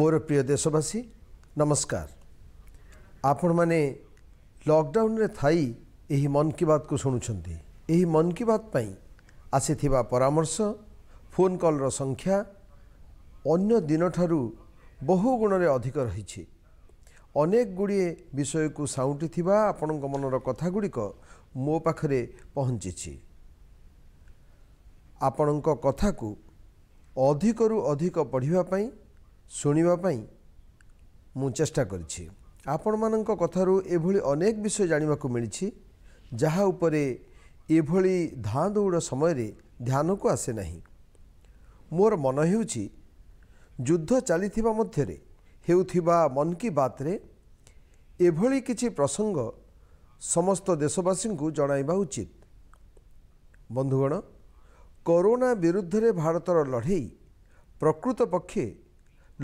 ମୋର ପ୍ରିୟ ଦେଶବାସୀ ନମସ୍କାର ଆପଣମାନେ ଲକ୍ଡାଉନରେ ଥାଇ ଏହି ମନ୍ କି ବାତ୍କୁ ଶୁଣୁଛନ୍ତି ଏହି ମନ୍ କି ବାତ୍ ପାଇଁ ଆସିଥିବା ପରାମର୍ଶ ଫୋନ୍ କଲ୍ର ସଂଖ୍ୟା ଅନ୍ୟ ଦିନଠାରୁ ବହୁ ଗୁଣରେ ଅଧିକ ରହିଛି ଅନେକ ଗୁଡ଼ିଏ ବିଷୟକୁ ସାଉଁଟିଥିବା ଆପଣଙ୍କ ମନର କଥାଗୁଡ଼ିକ ମୋ ପାଖରେ ପହଞ୍ଚିଛି ଆପଣଙ୍କ କଥାକୁ ଅଧିକରୁ ଅଧିକ ପଢ଼ିବା ପାଇଁ ଶୁଣିବା ପାଇଁ ମୁଁ ଚେଷ୍ଟା କରିଛି ଆପଣମାନଙ୍କ କଥାରୁ ଏଭଳି ଅନେକ ବିଷୟ ଜାଣିବାକୁ ମିଳିଛି ଯାହା ଉପରେ ଏଭଳି ଧାଁ ଦୌଡ଼ ସମୟରେ ଧ୍ୟାନକୁ ଆସେ ନାହିଁ ମୋର ମନ ହେଉଛି ଯୁଦ୍ଧ ଚାଲିଥିବା ମଧ୍ୟରେ ହେଉଥିବା ମନ୍ କି ବାତ୍ରେ ଏଭଳି କିଛି ପ୍ରସଙ୍ଗ ସମସ୍ତ ଦେଶବାସୀଙ୍କୁ ଜଣାଇବା ଉଚିତ ବନ୍ଧୁଗଣ କରୋନା ବିରୁଦ୍ଧରେ ଭାରତର ଲଢ଼େଇ ପ୍ରକୃତ ପକ୍ଷେ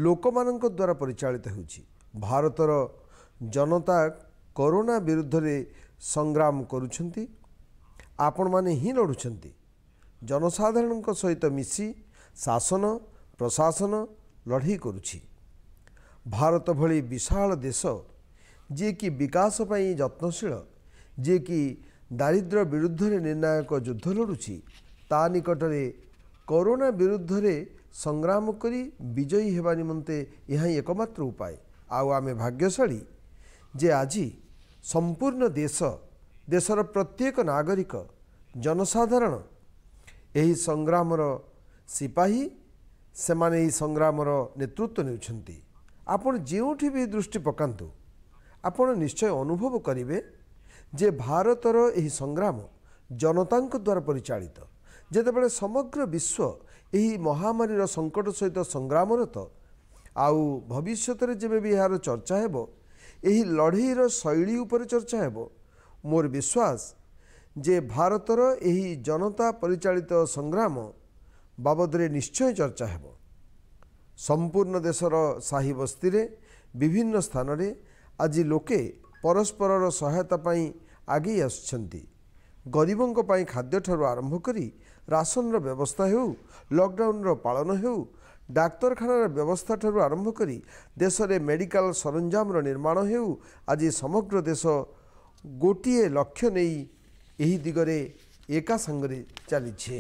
ଲୋକମାନଙ୍କ ଦ୍ୱାରା ପରିଚାଳିତ ହେଉଛି ଭାରତର ଜନତା କରୋନା ବିରୁଦ୍ଧରେ ସଂଗ୍ରାମ କରୁଛନ୍ତି ଆପଣମାନେ ହିଁ ଲଢ଼ୁଛନ୍ତି ଜନସାଧାରଣଙ୍କ ସହିତ ମିଶି ଶାସନ ପ୍ରଶାସନ ଲଢ଼େଇ କରୁଛି ଭାରତ ଭଳି ବିଶାଳ ଦେଶ ଯିଏକି ବିକାଶ ପାଇଁ ଯତ୍ନଶୀଳ ଯିଏକି ଦାରିଦ୍ର୍ୟ ବିରୁଦ୍ଧରେ ନିର୍ଣ୍ଣାୟକ ଯୁଦ୍ଧ ଲଢ଼ୁଛି ତା ନିକଟରେ କରୋନା ବିରୁଦ୍ଧରେ ସଂଗ୍ରାମ କରି ବିଜୟୀ ହେବା ନିମନ୍ତେ ଏହା ହିଁ ଏକମାତ୍ର ଉପାୟ ଆଉ ଆମେ ଭାଗ୍ୟଶାଳୀ ଯେ ଆଜି ସମ୍ପୂର୍ଣ୍ଣ ଦେଶ ଦେଶର ପ୍ରତ୍ୟେକ ନାଗରିକ ଜନସାଧାରଣ ଏହି ସଂଗ୍ରାମର ସିପାହୀ ସେମାନେ ଏହି ସଂଗ୍ରାମର ନେତୃତ୍ୱ ନେଉଛନ୍ତି ଆପଣ ଯେଉଁଠି ବି ଦୃଷ୍ଟି ପକାନ୍ତୁ ଆପଣ ନିଶ୍ଚୟ ଅନୁଭବ କରିବେ ଯେ ଭାରତର ଏହି ସଂଗ୍ରାମ ଜନତାଙ୍କ ଦ୍ୱାରା ପରିଚାଳିତ ଯେତେବେଳେ ସମଗ୍ର ବିଶ୍ୱ ଏହି ମହାମାରୀର ସଙ୍କଟ ସହିତ ସଂଗ୍ରାମରତ ଆଉ ଭବିଷ୍ୟତରେ ଯେବେ ବି ଏହାର ଚର୍ଚ୍ଚା ହେବ ଏହି ଲଢ଼େଇର ଶୈଳୀ ଉପରେ ଚର୍ଚ୍ଚା ହେବ ମୋର ବିଶ୍ୱାସ ଯେ ଭାରତର ଏହି ଜନତା ପରିଚାଳିତ ସଂଗ୍ରାମ ବାବଦରେ ନିଶ୍ଚୟ ଚର୍ଚ୍ଚା ହେବ ସମ୍ପୂର୍ଣ୍ଣ ଦେଶର ସାହି ବସ୍ତିରେ ବିଭିନ୍ନ ସ୍ଥାନରେ ଆଜି ଲୋକେ ପରସ୍ପରର ସହାୟତା ପାଇଁ ଆଗେଇ ଆସୁଛନ୍ତି ଗରିବଙ୍କ ପାଇଁ ଖାଦ୍ୟଠାରୁ ଆରମ୍ଭ କରି ରାସନର ବ୍ୟବସ୍ଥା ହେଉ ଲକ୍ଡାଉନର ପାଳନ ହେଉ ଡାକ୍ତରଖାନାର ବ୍ୟବସ୍ଥାଠାରୁ ଆରମ୍ଭ କରି ଦେଶରେ ମେଡ଼ିକାଲ ସରଞ୍ଜାମର ନିର୍ମାଣ ହେଉ ଆଜି ସମଗ୍ର ଦେଶ ଗୋଟିଏ ଲକ୍ଷ୍ୟ ନେଇ ଏହି ଦିଗରେ ଏକା ସାଙ୍ଗରେ ଚାଲିଛି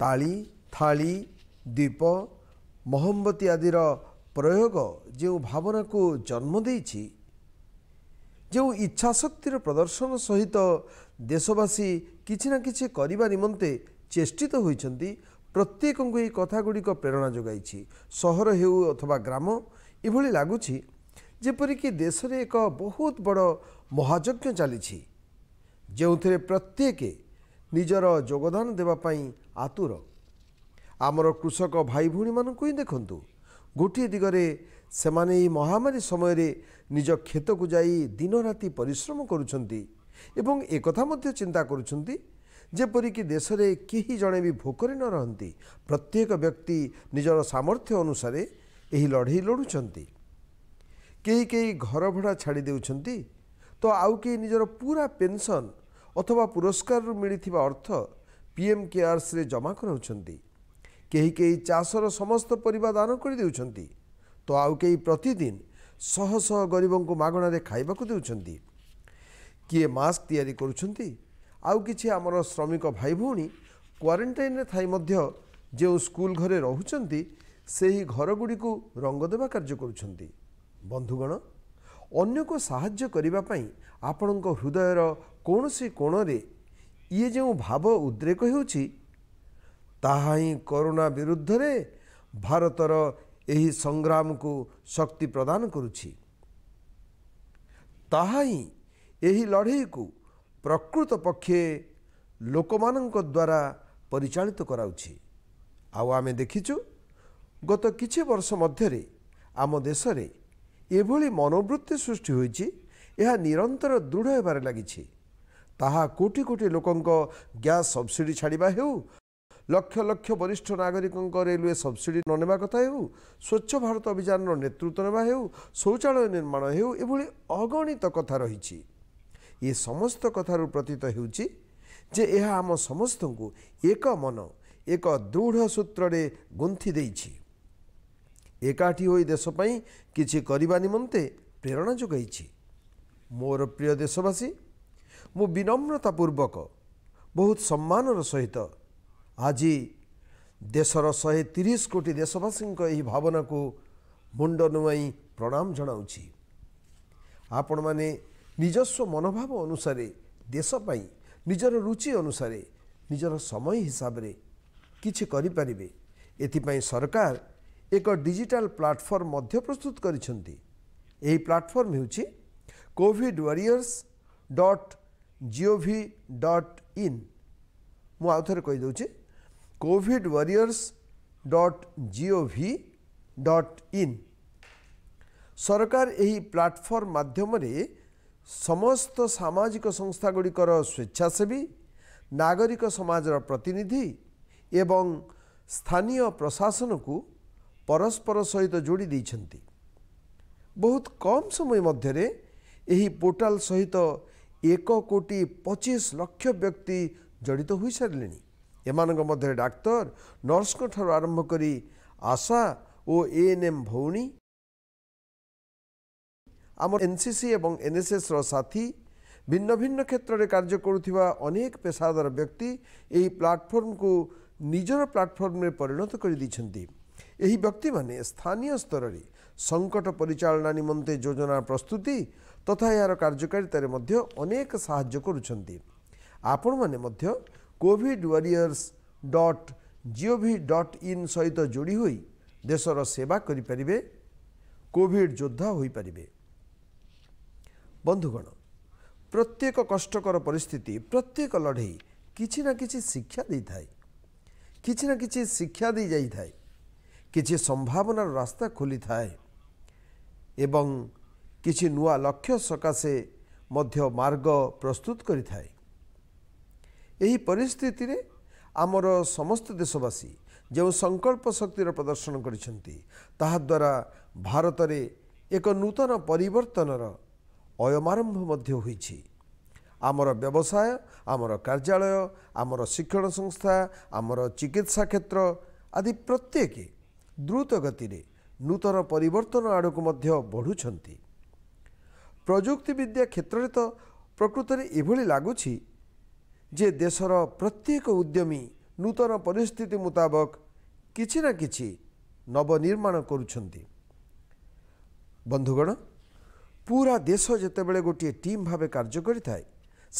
ତାଳି ଥାଳି ଦ୍ୱୀପ ମହମବତୀ ଆଦିର ପ୍ରୟୋଗ ଯେଉଁ ଭାବନାକୁ ଜନ୍ମ ଦେଇଛି ଯେଉଁ ଇଚ୍ଛାଶକ୍ତିର ପ୍ରଦର୍ଶନ ସହିତ ଦେଶବାସୀ କିଛି ନା କିଛି କରିବା ନିମନ୍ତେ ଚେଷ୍ଟିତ ହୋଇଛନ୍ତି ପ୍ରତ୍ୟେକଙ୍କୁ ଏହି କଥା ଗୁଡ଼ିକ ପ୍ରେରଣା ଯୋଗାଇଛି ସହର ହେଉ ଅଥବା ଗ୍ରାମ ଏଭଳି ଲାଗୁଛି ଯେପରିକି ଦେଶରେ ଏକ ବହୁତ ବଡ଼ ମହାଯଜ୍ଞ ଚାଲିଛି ଯେଉଁଥିରେ ପ୍ରତ୍ୟେକ ନିଜର ଯୋଗଦାନ ଦେବା ପାଇଁ ଆତୁର ଆମର କୃଷକ ଭାଇ ଭଉଣୀମାନଙ୍କୁ ହିଁ ଦେଖନ୍ତୁ ଗୋଟିଏ ଦିଗରେ ସେମାନେ ଏହି ମହାମାରୀ ସମୟରେ ନିଜ କ୍ଷେତକୁ ଯାଇ ଦିନରାତି ପରିଶ୍ରମ କରୁଛନ୍ତି ଏବଂ ଏକଥା ମଧ୍ୟ ଚିନ୍ତା କରୁଛନ୍ତି ଯେପରିକି ଦେଶରେ କେହି ଜଣେ ବି ଭୋକରେ ନ ରହନ୍ତି ପ୍ରତ୍ୟେକ ବ୍ୟକ୍ତି ନିଜର ସାମର୍ଥ୍ୟ ଅନୁସାରେ ଏହି ଲଢ଼େଇ ଲଢ଼ୁଛନ୍ତି କେହି କେହି ଘର ଭଡ଼ା ଛାଡ଼ି ଦେଉଛନ୍ତି ତ ଆଉ କେହି ନିଜର ପୁରା ପେନ୍ସନ୍ ଅଥବା ପୁରସ୍କାରରୁ ମିଳିଥିବା ଅର୍ଥ ପିଏମ୍ କେୟାର୍ସରେ ଜମା କରାଉଛନ୍ତି କେହି କେହି ଚାଷର ସମସ୍ତ ପରିବା ଦାନ କରିଦେଉଛନ୍ତି ତ ଆଉ କେହି ପ୍ରତିଦିନ ଶହ ଶହ ଗରିବଙ୍କୁ ମାଗଣାରେ ଖାଇବାକୁ ଦେଉଛନ୍ତି କିଏ ମାସ୍କ ତିଆରି କରୁଛନ୍ତି ଆଉ କିଛି ଆମର ଶ୍ରମିକ ଭାଇ ଭଉଣୀ କ୍ୱାରେଣ୍ଟାଇନ୍ରେ ଥାଇ ମଧ୍ୟ ଯେଉଁ ସ୍କୁଲ ଘରେ ରହୁଛନ୍ତି ସେହି ଘରଗୁଡ଼ିକୁ ରଙ୍ଗ ଦେବା କାର୍ଯ୍ୟ କରୁଛନ୍ତି ବନ୍ଧୁଗଣ ଅନ୍ୟକୁ ସାହାଯ୍ୟ କରିବା ପାଇଁ ଆପଣଙ୍କ ହୃଦୟର କୌଣସି କୋଣରେ ଇଏ ଯେଉଁ ଭାବ ଉଦ୍ରେକ ହେଉଛି ତାହା ହିଁ କରୋନା ବିରୁଦ୍ଧରେ ଭାରତର ଏହି ସଂଗ୍ରାମକୁ ଶକ୍ତି ପ୍ରଦାନ କରୁଛି ତାହା ହିଁ ଏହି ଲଢ଼େଇକୁ ପ୍ରକୃତ ପକ୍ଷେ ଲୋକମାନଙ୍କ ଦ୍ୱାରା ପରିଚାଳିତ କରାଉଛି ଆଉ ଆମେ ଦେଖିଛୁ ଗତ କିଛି ବର୍ଷ ମଧ୍ୟରେ ଆମ ଦେଶରେ ଏଭଳି ମନୋବୃତ୍ତି ସୃଷ୍ଟି ହୋଇଛି ଏହା ନିରନ୍ତର ଦୃଢ଼ ହେବାରେ ଲାଗିଛି ତାହା କୋଟି କୋଟି ଲୋକଙ୍କ ଗ୍ୟାସ୍ ସବସିଡ଼ି ଛାଡ଼ିବା ହେଉ ଲକ୍ଷ ଲକ୍ଷ ବରିଷ୍ଠ ନାଗରିକଙ୍କ ରେଲୱେ ସବସିଡ଼ି ନ ନେବା କଥା ହେଉ ସ୍ୱଚ୍ଛ ଭାରତ ଅଭିଯାନର ନେତୃତ୍ୱ ନେବା ହେଉ ଶୌଚାଳୟ ନିର୍ମାଣ ହେଉ ଏଭଳି ଅଗଣିତ କଥା ରହିଛି ଏ ସମସ୍ତ କଥାରୁ ପ୍ରତୀତ ହେଉଛି ଯେ ଏହା ଆମ ସମସ୍ତଙ୍କୁ ଏକ ମନ ଏକ ଦୃଢ଼ ସୂତ୍ରରେ ଗୁନ୍ଥି ଦେଇଛି ଏକାଠି ହୋଇ ଦେଶ ପାଇଁ କିଛି କରିବା ନିମନ୍ତେ ପ୍ରେରଣା ଯୋଗାଇଛି ମୋର ପ୍ରିୟ ଦେଶବାସୀ ମୁଁ ବିନମ୍ରତା ପୂର୍ବକ ବହୁତ ସମ୍ମାନର ସହିତ ଆଜି ଦେଶର ଶହେ ତିରିଶ କୋଟି ଦେଶବାସୀଙ୍କ ଏହି ଭାବନାକୁ ମୁଣ୍ଡ ନୁଆଇ ପ୍ରଣାମ ଜଣାଉଛି ଆପଣମାନେ ନିଜସ୍ୱ ମନୋଭାବ ଅନୁସାରେ ଦେଶ ପାଇଁ ନିଜର ରୁଚି ଅନୁସାରେ ନିଜର ସମୟ ହିସାବରେ କିଛି କରିପାରିବେ ଏଥିପାଇଁ ସରକାର ଏକ ଡିଜିଟାଲ ପ୍ଲାଟଫର୍ମ ମଧ୍ୟ ପ୍ରସ୍ତୁତ କରିଛନ୍ତି ଏହି ପ୍ଲାଟଫର୍ମ ହେଉଛି Covid warriors dot G O V dot in ମୁଁ ଆଉଥରେ କହିଦେଉଛି Covid warriors dot G O V dot in ସରକାର ଏହି ପ୍ଲାଟଫର୍ମ ମାଧ୍ୟମରେ ସମସ୍ତ ସାମାଜିକ ସଂସ୍ଥାଗୁଡ଼ିକର ସ୍ୱେଚ୍ଛାସେବୀ ନାଗରିକ ସମାଜର ପ୍ରତିନିଧି ଏବଂ ସ୍ଥାନୀୟ ପ୍ରଶାସନକୁ ପରସ୍ପର ସହିତ ଯୋଡ଼ି ଦେଇଛନ୍ତି ବହୁତ କମ୍ ସମୟ ମଧ୍ୟରେ ଏହି ପୋର୍ଟାଲ ସହିତ ଏକ କୋଟି ପଚିଶ ଲକ୍ଷ ବ୍ୟକ୍ତି ଜଡ଼ିତ ହୋଇସାରିଲେଣି ଏମାନଙ୍କ ମଧ୍ୟରେ ଡାକ୍ତର ନର୍ସଙ୍କଠାରୁ ଆରମ୍ଭ କରି ଆଶା ଓ ଏ ଏନ୍ ଏମ୍ ଭଉଣୀ ଆମ ଏନ୍ସିସି ଏବଂ ଏନ୍ଏସ୍ଏସ୍ର ସାଥୀ ଭିନ୍ନ ଭିନ୍ନ କ୍ଷେତ୍ରରେ କାର୍ଯ୍ୟ କରୁଥିବା ଅନେକ ପେସାଦାର ବ୍ୟକ୍ତି ଏହି ପ୍ଲାଟଫର୍ମକୁ ନିଜର ପ୍ଲାଟଫର୍ମରେ ପରିଣତ କରିଦେଇଛନ୍ତି ଏହି ବ୍ୟକ୍ତିମାନେ ସ୍ଥାନୀୟ ସ୍ତରରେ ସଙ୍କଟ ପରିଚାଳନା ନିମନ୍ତେ ଯୋଜନା ପ୍ରସ୍ତୁତି ତଥା ଏହାର କାର୍ଯ୍ୟକାରିତାରେ ମଧ୍ୟ ଅନେକ ସାହାଯ୍ୟ କରୁଛନ୍ତି ଆପଣମାନେ ମଧ୍ୟ Covid warriors dot G O V dot in ସହିତ ଯୋଡ଼ି ହୋଇ ଦେଶର ସେବା କରିପାରିବେ କୋଭିଡ଼ ଯୋଦ୍ଧା ହୋଇପାରିବେ ବନ୍ଧୁଗଣ ପ୍ରତ୍ୟେକ କଷ୍ଟକର ପରିସ୍ଥିତି ପ୍ରତ୍ୟେକ ଲଢ଼େଇ କିଛି ନା କିଛି ଶିକ୍ଷା ଦେଇଥାଏ କିଛି ନା କିଛି ଶିକ୍ଷା ଦେଇଯାଇଥାଏ କିଛି ସମ୍ଭାବନାର ରାସ୍ତା ଖୋଲିଥାଏ ଏବଂ କିଛି ନୂଆ ଲକ୍ଷ୍ୟ ସକାଶେ ମଧ୍ୟ ମାର୍ଗ ପ୍ରସ୍ତୁତ କରିଥାଏ ଏହି ପରିସ୍ଥିତିରେ ଆମର ସମସ୍ତ ଦେଶବାସୀ ଯେଉଁ ସଂକଳ୍ପ ଶକ୍ତିର ପ୍ରଦର୍ଶନ କରିଛନ୍ତି ତାହାଦ୍ୱାରା ଭାରତରେ ଏକ ନୂତନ ପରିବର୍ତ୍ତନର ଅୟମାରମ୍ଭ ମଧ୍ୟ ହୋଇଛି ଆମର ବ୍ୟବସାୟ ଆମର କାର୍ଯ୍ୟାଳୟ ଆମର ଶିକ୍ଷଣ ସଂସ୍ଥା ଆମର ଚିକିତ୍ସା କ୍ଷେତ୍ର ଆଦି ପ୍ରତ୍ୟେକ ଦ୍ରୁତ ଗତିରେ ନୂତନ ପରିବର୍ତ୍ତନ ଆଡ଼କୁ ମଧ୍ୟ ବଢ଼ୁଛନ୍ତି ପ୍ରଯୁକ୍ତିବିଦ୍ୟା କ୍ଷେତ୍ରରେ ତ ପ୍ରକୃତରେ ଏଭଳି ଲାଗୁଛି ଯେ ଦେଶର ପ୍ରତ୍ୟେକ ଉଦ୍ୟମୀ ନୂତନ ପରିସ୍ଥିତି ମୁତାବକ କିଛି ନା କିଛି ନବନିର୍ମାଣ କରୁଛନ୍ତି ବନ୍ଧୁଗଣ ପୁରା ଦେଶ ଯେତେବେଳେ ଗୋଟିଏ ଟିମ୍ ଭାବେ କାର୍ଯ୍ୟ କରିଥାଏ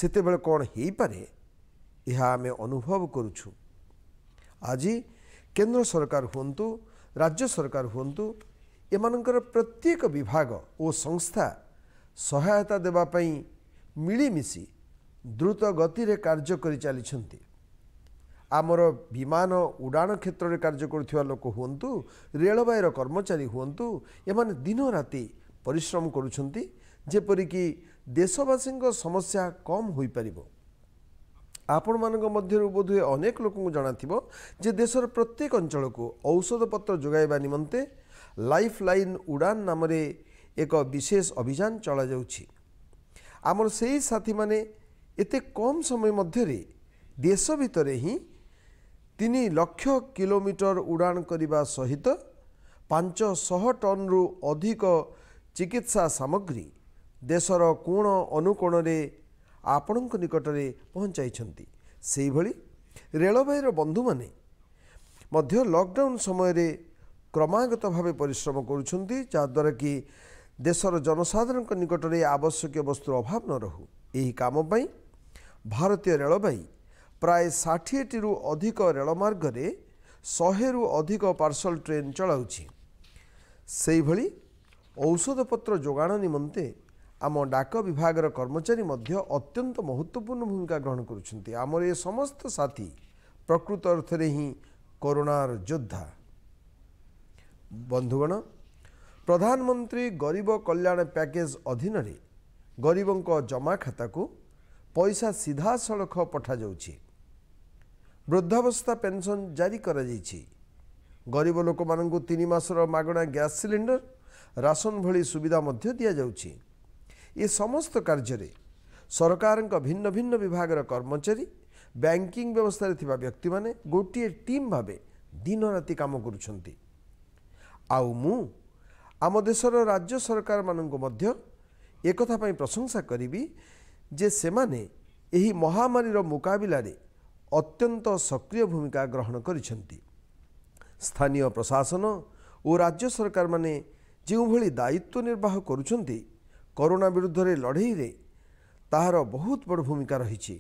ସେତେବେଳେ କ'ଣ ହୋଇପାରେ ଏହା ଆମେ ଅନୁଭବ କରୁଛୁ ଆଜି କେନ୍ଦ୍ର ସରକାର ହୁଅନ୍ତୁ ରାଜ୍ୟ ସରକାର ହୁଅନ୍ତୁ ଏମାନଙ୍କର ପ୍ରତ୍ୟେକ ବିଭାଗ ଓ ସଂସ୍ଥା ସହାୟତା ଦେବା ପାଇଁ ମିଳିମିଶି ଦ୍ରୁତ ଗତିରେ କାର୍ଯ୍ୟ କରିଚାଲିଛନ୍ତି ଆମର ବିମାନ ଉଡ଼ାଣ କ୍ଷେତ୍ରରେ କାର୍ଯ୍ୟ କରୁଥିବା ଲୋକ ହୁଅନ୍ତୁ ରେଳବାଇର କର୍ମଚାରୀ ହୁଅନ୍ତୁ ଏମାନେ ଦିନ ରାତି ପରିଶ୍ରମ କରୁଛନ୍ତି ଯେପରିକି ଦେଶବାସୀଙ୍କ ସମସ୍ୟା କମ୍ ହୋଇପାରିବ ଆପଣମାନଙ୍କ ମଧ୍ୟରୁ ବୋଧହୁଏ ଅନେକ ଲୋକଙ୍କୁ ଜଣାଥିବ ଯେ ଦେଶର ପ୍ରତ୍ୟେକ ଅଞ୍ଚଳକୁ ଔଷଧପତ୍ର ଯୋଗାଇବା ନିମନ୍ତେ ଲାଇଫ୍ ଲାଇନ୍ ଉଡ଼ାନ୍ ନାମରେ ଏକ ବିଶେଷ ଅଭିଯାନ ଚଳାଯାଉଛି ଆମର ସେହି ସାଥୀମାନେ ଏତେ କମ୍ ସମୟ ମଧ୍ୟରେ ଦେଶ ଭିତରେ ହିଁ ତିନି ଲକ୍ଷ କିଲୋମିଟର ଉଡ଼ାଣ କରିବା ସହିତ ପାଞ୍ଚଶହ ଟନ୍ରୁ ଅଧିକ ଚିକିତ୍ସା ସାମଗ୍ରୀ ଦେଶର କୋଣ ଅନୁକୋଣରେ ଆପଣଙ୍କ ନିକଟରେ ପହଞ୍ଚାଇଛନ୍ତି ସେହିଭଳି ରେଳବାଇର ବନ୍ଧୁମାନେ ମଧ୍ୟ ଲକ୍ଡାଉନ୍ ସମୟରେ କ୍ରମାଗତ ଭାବେ ପରିଶ୍ରମ କରୁଛନ୍ତି ଯାହାଦ୍ୱାରା କି ଦେଶର ଜନସାଧାରଣଙ୍କ ନିକଟରେ ଆବଶ୍ୟକୀୟ ବସ୍ତୁର ଅଭାବ ନ ରହୁ ଏହି କାମ ପାଇଁ ଭାରତୀୟ ରେଳବାଇ ପ୍ରାୟ ଷାଠିଏଟିରୁ ଅଧିକ ରେଳମାର୍ଗରେ ଶହେରୁ ଅଧିକ ପାର୍ସଲ ଟ୍ରେନ୍ ଚଳାଉଛି ସେହିଭଳି ଔଷଧପତ୍ର ଯୋଗାଣ ନିମନ୍ତେ ଆମ ଡାକ ବିଭାଗର କର୍ମଚାରୀ ମଧ୍ୟ ଅତ୍ୟନ୍ତ ମହତ୍ତ୍ୱପୂର୍ଣ୍ଣ ଭୂମିକା ଗ୍ରହଣ କରୁଛନ୍ତି ଆମର ଏ ସମସ୍ତ ସାଥୀ ପ୍ରକୃତ ଅର୍ଥରେ ହିଁ କରୋନାର ଯୋଦ୍ଧା ବନ୍ଧୁଗଣ ପ୍ରଧାନମନ୍ତ୍ରୀ ଗରିବ କଲ୍ୟାଣ ପ୍ୟାକେଜ୍ ଅଧୀନରେ ଗରିବଙ୍କ ଜମା ଖାତାକୁ ପଇସା ସିଧାସଳଖ ପଠାଯାଉଛି ବୃଦ୍ଧାବସ୍ଥା ପେନ୍ସନ୍ ଜାରି କରାଯାଇଛି ଗରିବ ଲୋକମାନଙ୍କୁ ତିନି ମାସର ମାଗଣା ଗ୍ୟାସ୍ ସିଲିଣ୍ଡର୍ ରାସନ ଭଳି ସୁବିଧା ମଧ୍ୟ ଦିଆଯାଉଛି ଏ ସମସ୍ତ କାର୍ଯ୍ୟରେ ସରକାରଙ୍କ ଭିନ୍ନ ଭିନ୍ନ ବିଭାଗର କର୍ମଚାରୀ ବ୍ୟାଙ୍କିଂ ବ୍ୟବସ୍ଥାରେ ଥିବା ବ୍ୟକ୍ତିମାନେ ଗୋଟିଏ ଟିମ୍ ଭାବେ ଦିନରାତି କାମ କରୁଛନ୍ତି ଆଉ ମୁଁ ଆମ ଦେଶର ରାଜ୍ୟ ସରକାରମାନଙ୍କୁ ମଧ୍ୟ ଏକଥା ପାଇଁ ପ୍ରଶଂସା କରିବି ଯେ ସେମାନେ ଏହି ମହାମାରୀର ମୁକାବିଲାରେ ଅତ୍ୟନ୍ତ ସକ୍ରିୟ ଭୂମିକା ଗ୍ରହଣ କରିଛନ୍ତି ସ୍ଥାନୀୟ ପ୍ରଶାସନ ଓ ରାଜ୍ୟ ସରକାରମାନେ ଯେଉଁଭଳି ଦାୟିତ୍ୱ ନିର୍ବାହ କରୁଛନ୍ତି କରୋନା ବିରୁଦ୍ଧରେ ଲଢ଼େଇରେ ତାହାର ବହୁତ ବଡ଼ ଭୂମିକା ରହିଛି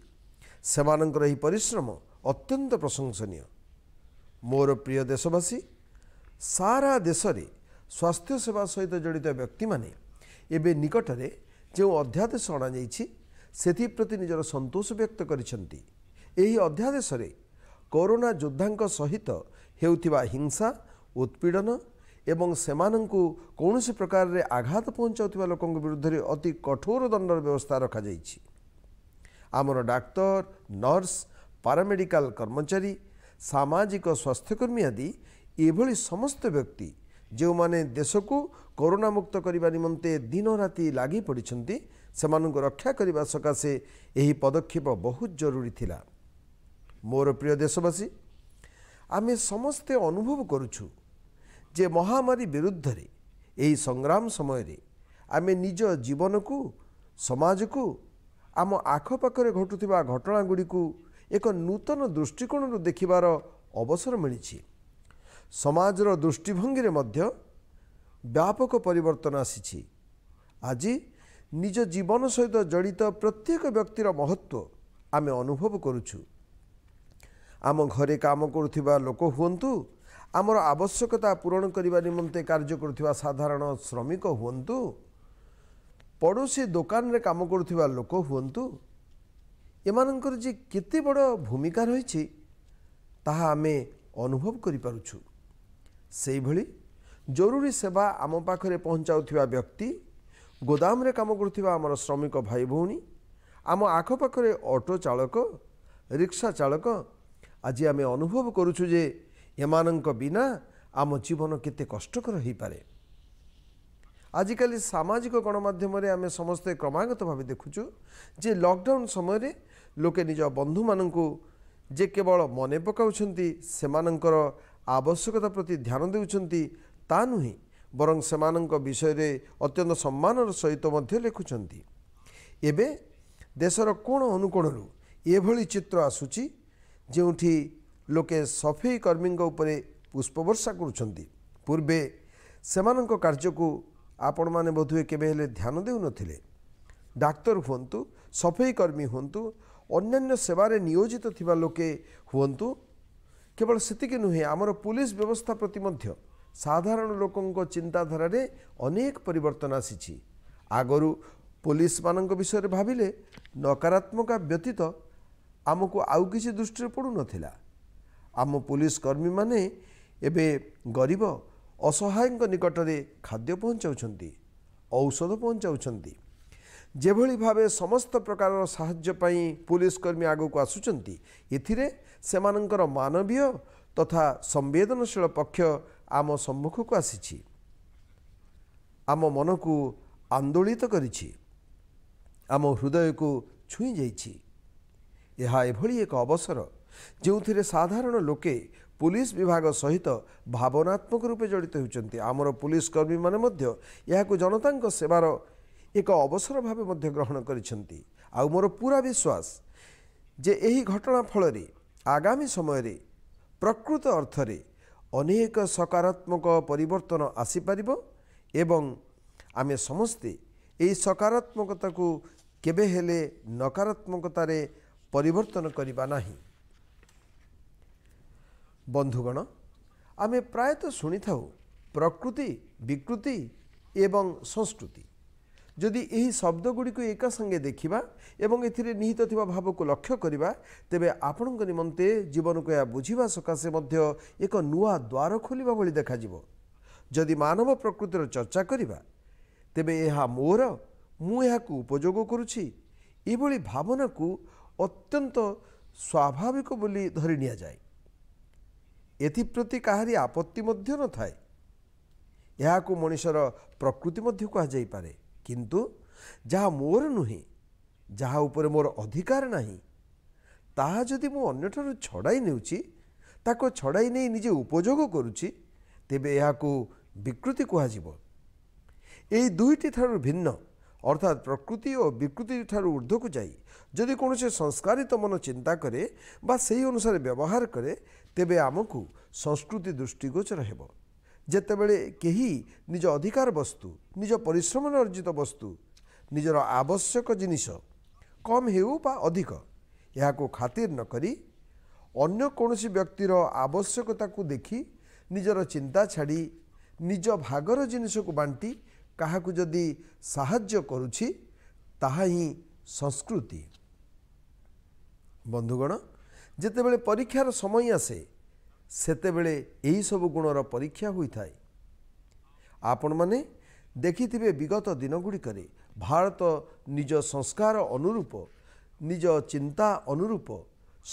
ସେମାନଙ୍କର ଏହି ପରିଶ୍ରମ ଅତ୍ୟନ୍ତ ପ୍ରଶଂସନୀୟ ମୋର ପ୍ରିୟ ଦେଶବାସୀ ସାରା ଦେଶରେ ସ୍ୱାସ୍ଥ୍ୟ ସେବା ସହିତ ଜଡ଼ିତ ବ୍ୟକ୍ତିମାନେ ଏବେ ନିକଟରେ ଯେଉଁ ଅଧ୍ୟାଦେଶ ଅଣାଯାଇଛି ସେଥିପ୍ରତି ନିଜର ସନ୍ତୋଷ ବ୍ୟକ୍ତ କରିଛନ୍ତି ଏହି ଅଧ୍ୟାଦେଶରେ କରୋନା ଯୋଦ୍ଧାଙ୍କ ସହିତ ହେଉଥିବା ହିଂସା ଉତ୍ପୀଡ଼ନ ଏବଂ ସେମାନଙ୍କୁ କୌଣସି ପ୍ରକାରରେ ଆଘାତ ପହଞ୍ଚାଉଥିବା ଲୋକଙ୍କ ବିରୁଦ୍ଧରେ ଅତି କଠୋର ଦଣ୍ଡର ବ୍ୟବସ୍ଥା ରଖାଯାଇଛି ଆମର ଡାକ୍ତର ନର୍ସ ପାରାମେଡ଼ିକାଲ କର୍ମଚାରୀ ସାମାଜିକ ସ୍ୱାସ୍ଥ୍ୟକର୍ମୀ ଆଦି ଏଭଳି ସମସ୍ତ ବ୍ୟକ୍ତି ଯେଉଁମାନେ ଦେଶକୁ କରୋନା ମୁକ୍ତ କରିବା ନିମନ୍ତେ ଦିନ ରାତି ଲାଗି ପଡ଼ିଛନ୍ତି ସେମାନଙ୍କୁ ରକ୍ଷା କରିବା ସକାଶେ ଏହି ପଦକ୍ଷେପ ବହୁତ ଜରୁରୀ ଥିଲା ମୋର ପ୍ରିୟ ଦେଶବାସୀ ଆମେ ସମସ୍ତେ ଅନୁଭବ କରୁଛୁ ଯେ ମହାମାରୀ ବିରୁଦ୍ଧରେ ଏହି ସଂଗ୍ରାମ ସମୟରେ ଆମେ ନିଜ ଜୀବନକୁ ସମାଜକୁ ଆମ ଆଖପାଖରେ ଘଟୁଥିବା ଘଟଣାଗୁଡ଼ିକୁ ଏକ ନୂତନ ଦୃଷ୍ଟିକୋଣରୁ ଦେଖିବାର ଅବସର ମିଳିଛି ସମାଜର ଦୃଷ୍ଟିଭଙ୍ଗୀରେ ମଧ୍ୟ ବ୍ୟାପକ ପରିବର୍ତ୍ତନ ଆସିଛି ଆଜି ନିଜ ଜୀବନ ସହିତ ଜଡ଼ିତ ପ୍ରତ୍ୟେକ ବ୍ୟକ୍ତିର ମହତ୍ଵ ଆମେ ଅନୁଭବ କରୁଛୁ ଆମ ଘରେ କାମ କରୁଥିବା ଲୋକ ହୁଅନ୍ତୁ ଆମର ଆବଶ୍ୟକତା ପୂରଣ କରିବା ନିମନ୍ତେ କାର୍ଯ୍ୟ କରୁଥିବା ସାଧାରଣ ଶ୍ରମିକ ହୁଅନ୍ତୁ ପଡ଼ୋଶୀ ଦୋକାନରେ କାମ କରୁଥିବା ଲୋକ ହୁଅନ୍ତୁ ଏମାନଙ୍କର ଯେ କେତେ ବଡ଼ ଭୂମିକା ରହିଛି ତାହା ଆମେ ଅନୁଭବ କରିପାରୁଛୁ ସେହିଭଳି ଜରୁରୀ ସେବା ଆମ ପାଖରେ ପହଞ୍ଚାଉଥିବା ବ୍ୟକ୍ତି ଗୋଦାମରେ କାମ କରୁଥିବା ଆମର ଶ୍ରମିକ ଭାଇ ଭଉଣୀ ଆମ ଆଖପାଖରେ ଅଟୋ ଚାଳକ ରିକ୍ସା ଚାଳକ ଆଜି ଆମେ ଅନୁଭବ କରୁଛୁ ଯେ ଏମାନଙ୍କ ବିନା ଆମ ଜୀବନ କେତେ କଷ୍ଟକର ହୋଇପାରେ ଆଜିକାଲି ସାମାଜିକ ଗଣମାଧ୍ୟମରେ ଆମେ ସମସ୍ତେ କ୍ରମାଗତ ଭାବେ ଦେଖୁଛୁ ଯେ ଲକ୍ଡାଉନ୍ ସମୟରେ ଲୋକେ ନିଜ ବନ୍ଧୁମାନଙ୍କୁ ଯେ କେବଳ ମନେ ପକାଉଛନ୍ତି ସେମାନଙ୍କର ଆବଶ୍ୟକତା ପ୍ରତି ଧ୍ୟାନ ଦେଉଛନ୍ତି ତା ନୁହେଁ ବରଂ ସେମାନଙ୍କ ବିଷୟରେ ଅତ୍ୟନ୍ତ ସମ୍ମାନର ସହିତ ମଧ୍ୟ ଲେଖୁଛନ୍ତି ଏବେ ଦେଶର କୋଣ ଅନୁକୋଣରୁ ଏଭଳି ଚିତ୍ର ଆସୁଛି ଯେଉଁଠି ଲୋକେ ସଫେଇ କର୍ମୀଙ୍କ ଉପରେ ପୁଷ୍ପବର୍ଷା କରୁଛନ୍ତି ପୂର୍ବେ ସେମାନଙ୍କ କାର୍ଯ୍ୟକୁ ଆପଣମାନେ ବୋଧହୁଏ କେବେ ହେଲେ ଧ୍ୟାନ ଦେଉନଥିଲେ ଡାକ୍ତର ହୁଅନ୍ତୁ ସଫେଇ କର୍ମୀ ହୁଅନ୍ତୁ ଅନ୍ୟାନ୍ୟ ସେବାରେ ନିୟୋଜିତ ଥିବା ଲୋକେ ହୁଅନ୍ତୁ କେବଳ ସେତିକି ନୁହେଁ ଆମର ପୁଲିସ ବ୍ୟବସ୍ଥା ପ୍ରତି ମଧ୍ୟ ସାଧାରଣ ଲୋକଙ୍କ ଚିନ୍ତାଧାରାରେ ଅନେକ ପରିବର୍ତ୍ତନ ଆସିଛି ଆଗରୁ ପୋଲିସମାନଙ୍କ ବିଷୟରେ ଭାବିଲେ ନକାରାତ୍ମକ ବ୍ୟତୀତ ଆମକୁ ଆଉ କିଛି ଦୃଷ୍ଟିରେ ପଡ଼ୁନଥିଲା ଆମ ପୋଲିସ କର୍ମୀମାନେ ଏବେ ଗରିବ ଅସହାୟଙ୍କ ନିକଟରେ ଖାଦ୍ୟ ପହଞ୍ଚାଉଛନ୍ତି ଔଷଧ ପହଞ୍ଚାଉଛନ୍ତି ଯେଭଳି ଭାବେ ସମସ୍ତ ପ୍ରକାରର ସାହାଯ୍ୟ ପାଇଁ ପୋଲିସ କର୍ମୀ ଆଗକୁ ଆସୁଛନ୍ତି ଏଥିରେ ସେମାନଙ୍କର ମାନବୀୟ ତଥା ସମ୍ବେଦନଶୀଳ ପକ୍ଷ ଆମ ସମ୍ମୁଖକୁ ଆସିଛି ଆମ ମନକୁ ଆନ୍ଦୋଳିତ କରିଛି ଆମ ହୃଦୟକୁ ଛୁଇଁ ଯାଇଛି ଏହା ଏଭଳି ଏକ ଅବସର ଯେଉଁଥିରେ ସାଧାରଣ ଲୋକେ ପୁଲିସ୍ ବିଭାଗ ସହିତ ଭାବନାତ୍ମକ ରୂପେ ଜଡ଼ିତ ହେଉଛନ୍ତି ଆମର ପୁଲିସ୍ କର୍ମୀମାନେ ମଧ୍ୟ ଏହାକୁ ଜନତାଙ୍କ ସେବାର ଏକ ଅବସର ଭାବେ ମଧ୍ୟ ଗ୍ରହଣ କରିଛନ୍ତି ଆଉ ମୋର ପୁରା ବିଶ୍ୱାସ ଯେ ଏହି ଘଟଣା ଫଳରେ ଆଗାମୀ ସମୟରେ ପ୍ରକୃତ ଅର୍ଥରେ ଅନେକ ସକାରାତ୍ମକ ପରିବର୍ତ୍ତନ ଆସିପାରିବ ଏବଂ ଆମେ ସମସ୍ତେ ଏହି ସକାରାତ୍ମକତାକୁ କେବେ ହେଲେ ନକାରାତ୍ମକତାରେ ପରିବର୍ତ୍ତନ କରିବା ନାହିଁ ବନ୍ଧୁଗଣ ଆମେ ପ୍ରାୟତଃ ଶୁଣିଥାଉ ପ୍ରକୃତି ବିକୃତି ଏବଂ ସଂସ୍କୃତି ଯଦି ଏହି ଶବ୍ଦଗୁଡ଼ିକୁ ଏକା ସାଙ୍ଗେ ଦେଖିବା ଏବଂ ଏଥିରେ ନିହିତ ଥିବା ଭାବକୁ ଲକ୍ଷ୍ୟ କରିବା ତେବେ ଆପଣଙ୍କ ନିମନ୍ତେ ଜୀବନକୁ ଏହା ବୁଝିବା ସକାଶେ ମଧ୍ୟ ଏକ ନୂଆ ଦ୍ୱାର ଖୋଲିବା ଭଳି ଦେଖାଯିବ ଯଦି ମାନବ ପ୍ରକୃତିର ଚର୍ଚ୍ଚା କରିବା ତେବେ ଏହା ମୋର ମୁଁ ଏହାକୁ ଉପଯୋଗ କରୁଛି ଏଭଳି ଭାବନାକୁ ଅତ୍ୟନ୍ତ ସ୍ୱାଭାବିକ ବୋଲି ଧରି ନିଆଯାଏ ଏଥିପ୍ରତି କାହାରି ଆପତ୍ତି ମଧ୍ୟ ନଥାଏ ଏହାକୁ ମଣିଷର ପ୍ରକୃତି ମଧ୍ୟ କୁହାଯାଇପାରେ କିନ୍ତୁ ଯାହା ମୋର ନୁହେଁ ଯାହା ଉପରେ ମୋର ଅଧିକାର ନାହିଁ ତାହା ଯଦି ମୁଁ ଅନ୍ୟଠାରୁ ଛଡ଼ାଇ ନେଉଛି ତାକୁ ଛଡ଼ାଇ ନେଇ ନିଜେ ଉପଯୋଗ କରୁଛି ତେବେ ଏହାକୁ ବିକୃତି କୁହାଯିବ ଏହି ଦୁଇଟି ଠାରୁ ଭିନ୍ନ ଅର୍ଥାତ୍ ପ୍ରକୃତି ଓ ବିକୃତି ଠାରୁ ଉର୍ଦ୍ଧ୍ୱକୁ ଯାଇ ଯଦି କୌଣସି ସଂସ୍କାରିତ ମନ ଚିନ୍ତା କରେ ବା ସେହି ଅନୁସାରେ ବ୍ୟବହାର କରେ ତେବେ ଆମକୁ ସଂସ୍କୃତି ଦୃଷ୍ଟିଗୋଚର ହେବ ଯେତେବେଳେ କେହି ନିଜ ଅଧିକାର ବସ୍ତୁ ନିଜ ପରିଶ୍ରମରେ ଅର୍ଜିତ ବସ୍ତୁ ନିଜର ଆବଶ୍ୟକ ଜିନିଷ କମ୍ ହେଉ ବା ଅଧିକ ଏହାକୁ ଖାତିର ନକରି ଅନ୍ୟ କୌଣସି ବ୍ୟକ୍ତିର ଆବଶ୍ୟକତାକୁ ଦେଖି ନିଜର ଚିନ୍ତା ଛାଡ଼ି ନିଜ ଭାଗର ଜିନିଷକୁ ବାଣ୍ଟି କାହାକୁ ଯଦି ସାହାଯ୍ୟ କରୁଛି ତାହା ହିଁ ସଂସ୍କୃତି ବନ୍ଧୁଗଣ ଯେତେବେଳେ ପରୀକ୍ଷାର ସମୟ ଆସେ ସେତେବେଳେ ଏହିସବୁ ଗୁଣର ପରୀକ୍ଷା ହୋଇଥାଏ ଆପଣମାନେ ଦେଖିଥିବେ ବିଗତ ଦିନଗୁଡ଼ିକରେ ଭାରତ ନିଜ ସଂସ୍କାର ଅନୁରୂପ ନିଜ ଚିନ୍ତା ଅନୁରୂପ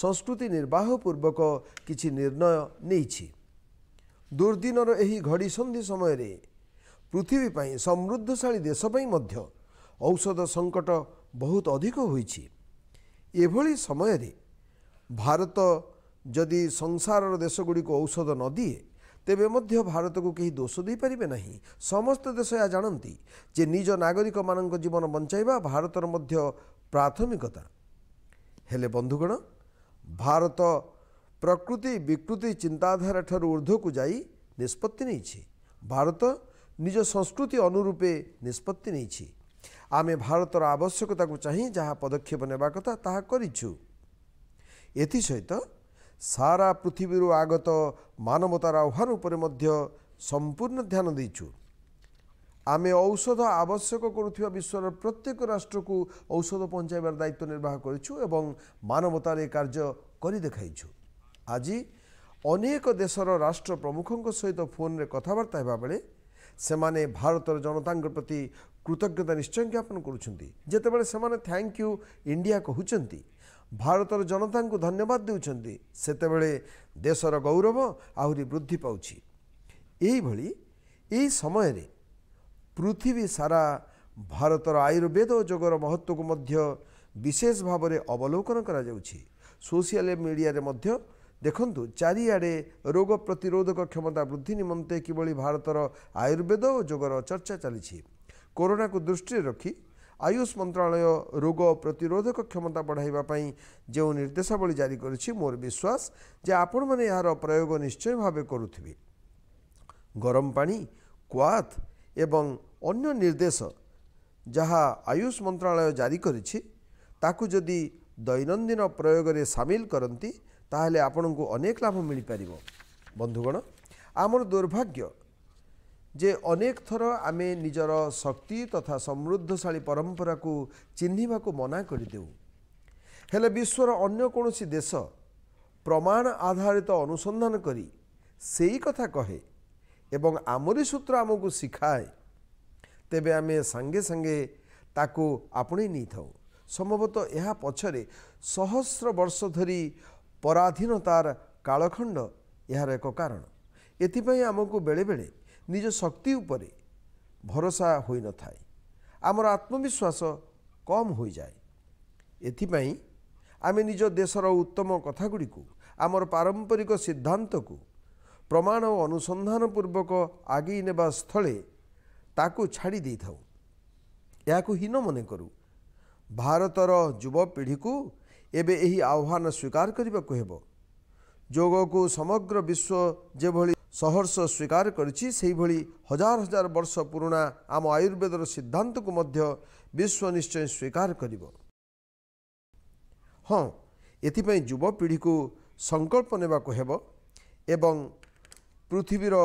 ସଂସ୍କୃତି ନିର୍ବାହ ପୂର୍ବକ କିଛି ନିର୍ଣ୍ଣୟ ନେଇଛି ଦୁର୍ଦ୍ଦିନର ଏହି ଘଡ଼ିସନ୍ଧି ସମୟରେ ପୃଥିବୀ ପାଇଁ ସମୃଦ୍ଧଶାଳୀ ଦେଶ ପାଇଁ ମଧ୍ୟ ଔଷଧ ସଙ୍କଟ ବହୁତ ଅଧିକ ହୋଇଛି ଏଭଳି ସମୟରେ ଭାରତ ଯଦି ସଂସାରର ଦେଶଗୁଡ଼ିକୁ ଔଷଧ ନ ଦିଏ ତେବେ ମଧ୍ୟ ଭାରତକୁ କେହି ଦୋଷ ଦେଇପାରିବେ ନାହିଁ ସମସ୍ତ ଦେଶ ଏହା ଜାଣନ୍ତି ଯେ ନିଜ ନାଗରିକମାନଙ୍କ ଜୀବନ ବଞ୍ଚାଇବା ଭାରତର ମଧ୍ୟ ପ୍ରାଥମିକତା ହେଲେ ବନ୍ଧୁଗଣ ଭାରତ ପ୍ରକୃତି ବିକୃତି ଚିନ୍ତାଧାରାଠାରୁ ଉର୍ଦ୍ଧ୍ୱକୁ ଯାଇ ନିଷ୍ପତ୍ତି ନେଇଛି ଭାରତ ନିଜ ସଂସ୍କୃତି ଅନୁରୂପେ ନିଷ୍ପତ୍ତି ନେଇଛି ଆମେ ଭାରତର ଆବଶ୍ୟକତାକୁ ଚାହିଁ ଯାହା ପଦକ୍ଷେପ ନେବା କଥା ତାହା କରିଛୁ ଏଥିସହିତ ସାରା ପୃଥିବୀରୁ ଆଗତ ମାନବତାର ଆହ୍ୱାନ ଉପରେ ମଧ୍ୟ ସମ୍ପୂର୍ଣ୍ଣ ଧ୍ୟାନ ଦେଇଛୁ ଆମେ ଔଷଧ ଆବଶ୍ୟକ କରୁଥିବା ବିଶ୍ୱର ପ୍ରତ୍ୟେକ ରାଷ୍ଟ୍ରକୁ ଔଷଧ ପହଞ୍ଚାଇବାର ଦାୟିତ୍ୱ ନିର୍ବାହ କରିଛୁ ଏବଂ ମାନବତାରେ କାର୍ଯ୍ୟ କରି ଦେଖାଇଛୁ ଆଜି ଅନେକ ଦେଶର ରାଷ୍ଟ୍ର ପ୍ରମୁଖଙ୍କ ସହିତ ଫୋନ୍ରେ କଥାବାର୍ତ୍ତା ହେବାବେଳେ ସେମାନେ ଭାରତର ଜନତାଙ୍କ ପ୍ରତି କୃତଜ୍ଞତା ନିଶ୍ଚୟ ଜ୍ଞାପନ କରୁଛନ୍ତି ଯେତେବେଳେ ସେମାନେ ଥ୍ୟାଙ୍କ ୟୁ ଇଣ୍ଡିଆ କହୁଛନ୍ତି ଭାରତର ଜନତାଙ୍କୁ ଧନ୍ୟବାଦ ଦେଉଛନ୍ତି ସେତେବେଳେ ଦେଶର ଗୌରବ ଆହୁରି ବୃଦ୍ଧି ପାଉଛି ଏହିଭଳି ଏହି ସମୟରେ ପୃଥିବୀ ସାରା ଭାରତର ଆୟୁର୍ବେଦ ଯୋଗର ମହତ୍ତ୍ୱକୁ ମଧ୍ୟ ବିଶେଷ ଭାବରେ ଅବଲୋକନ କରାଯାଉଛି ସୋସିଆଲ ମିଡ଼ିଆରେ ମଧ୍ୟ ଦେଖନ୍ତୁ ଚାରିଆଡ଼େ ରୋଗ ପ୍ରତିରୋଧକ କ୍ଷମତା ବୃଦ୍ଧି ନିମନ୍ତେ କିଭଳି ଭାରତର ଆୟୁର୍ବେଦ ଓ ଯୋଗର ଚର୍ଚ୍ଚା ଚାଲିଛି କରୋନାକୁ ଦୃଷ୍ଟିରେ ରଖି ଆୟୁଷ ମନ୍ତ୍ରଣାଳୟ ରୋଗ ପ୍ରତିରୋଧକ କ୍ଷମତା ବଢ଼ାଇବା ପାଇଁ ଯେଉଁ ନିର୍ଦ୍ଦେଶାବଳୀ ଜାରି କରିଛି ମୋର ବିଶ୍ୱାସ ଯେ ଆପଣମାନେ ଏହାର ପ୍ରୟୋଗ ନିଶ୍ଚୟ ଭାବେ କରୁଥିବେ ଗରମ ପାଣି କ୍ୱାଥ ଏବଂ ଅନ୍ୟ ନିର୍ଦ୍ଦେଶ ଯାହା ଆୟୁଷ ମନ୍ତ୍ରଣାଳୟ ଜାରି କରିଛି ତାକୁ ଯଦି ଦୈନନ୍ଦିନ ପ୍ରୟୋଗରେ ସାମିଲ କରନ୍ତି ତାହେଲେ ଆପଣଙ୍କୁ ଅନେକ ଲାଭ ମିଳିପାରିବ ବନ୍ଧୁଗଣ ଆମର ଦୁର୍ଭାଗ୍ୟ ଯେ ଅନେକ ଥର ଆମେ ନିଜର ଶକ୍ତି ତଥା ସମୃଦ୍ଧଶାଳୀ ପରମ୍ପରାକୁ ଚିହ୍ନିବାକୁ ମନା କରିଦେଉ ହେଲେ ବିଶ୍ୱର ଅନ୍ୟ କୌଣସି ଦେଶ ପ୍ରମାଣ ଆଧାରିତ ଅନୁସନ୍ଧାନ କରି ସେଇ କଥା କହେ ଏବଂ ଆମରି ସୂତ୍ର ଆମକୁ ଶିଖାଏ ତେବେ ଆମେ ସାଙ୍ଗେ ସାଙ୍ଗେ ତାକୁ ଆପଣେଇ ନେଇଥାଉ ସମ୍ଭବତଃ ଏହା ପଛରେ ସହସ୍ର ବର୍ଷ ଧରି ପରାଧୀନତାର କାଳଖଣ୍ଡ ଏହାର ଏକ କାରଣ ଏଥିପାଇଁ ଆମକୁ ବେଳେବେଳେ ନିଜ ଶକ୍ତି ଉପରେ ଭରସା ହୋଇନଥାଏ ଆମର ଆତ୍ମବିଶ୍ୱାସ କମ୍ ହୋଇଯାଏ ଏଥିପାଇଁ ଆମେ ନିଜ ଦେଶର ଉତ୍ତମ କଥାଗୁଡ଼ିକୁ ଆମର ପାରମ୍ପରିକ ସିଦ୍ଧାନ୍ତକୁ ପ୍ରମାଣ ଓ ଅନୁସନ୍ଧାନ ପୂର୍ବକ ଆଗେଇ ନେବା ସ୍ଥଳେ ତାକୁ ଛାଡ଼ି ଦେଇଥାଉ ଏହାକୁ ହୀନ ମନେ କରୁ ଭାରତର ଯୁବପିଢ଼ିକୁ ଏବେ ଏହି ଆହ୍ୱାନ ସ୍ୱୀକାର କରିବାକୁ ହେବ ଯୋଗକୁ ସମଗ୍ର ବିଶ୍ୱ ଯେଭଳି ସହର୍ଷ ସ୍ୱୀକାର କରିଛି ସେହିଭଳି ହଜାର ହଜାର ବର୍ଷ ପୁରୁଣା ଆମ ଆୟୁର୍ବେଦର ସିଦ୍ଧାନ୍ତକୁ ମଧ୍ୟ ବିଶ୍ୱ ନିଶ୍ଚୟ ସ୍ୱୀକାର କରିବ ହଁ ଏଥିପାଇଁ ଯୁବପିଢ଼ିକୁ ସଂକଳ୍ପ ନେବାକୁ ହେବ ଏବଂ ପୃଥିବୀର